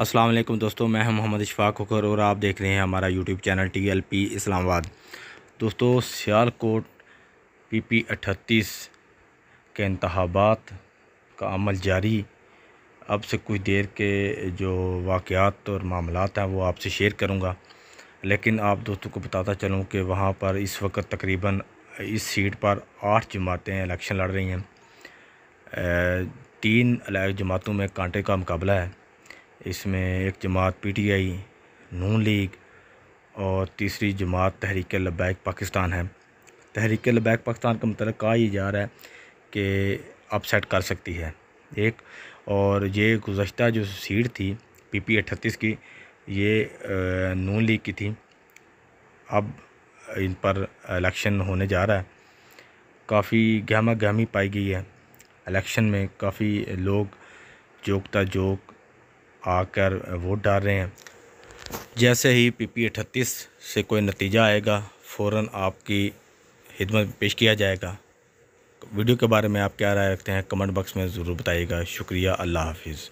अस्सलाम वालेकुम दोस्तों मैं हूं मोहम्मद इशफाक होकर और आप देख रहे हैं हमारा YouTube channel T L P Islamabad दोस्तों सियालकोट पी पी अठतीस के इंतबात का अमल जारी अब से कुछ देर के जो वाक़ात और मामला हैं वो आपसे शेयर करूँगा लेकिन आप दोस्तों को बताता चलूँ कि वहाँ पर इस वक्त तकरीबन इस सीट पर आठ जमातें इलेक्शन लड़ रही हैं तीन जमातों में कांटे का मुकाबला है इसमें एक जमात P T I Noon League और तीसरी जमात तहरीक लबैक पाकिस्तान है तहरीक लबैक पाकिस्तान का मतलब कहा ही जा रहा है कि अपसेट कर सकती है एक और ये गुज्त जो सीट थी पी पी अट्ठतीस की ये नून लीग की थी अब इन पर इलेक्शन होने जा रहा है काफ़ी गहमा गहमी पाई गई है इलेक्शन में काफ़ी लोग जोकता जोक आकर वोट डाल रहे हैं जैसे ही पी पी अठतीस से कोई नतीजा आएगा फ़ौर आपकी खिदमत पेश किया जाएगा वीडियो के बारे में आप क्या राय रखते हैं कमेंट बॉक्स में ज़रूर बताइएगा शुक्रिया अल्लाह हाफिज़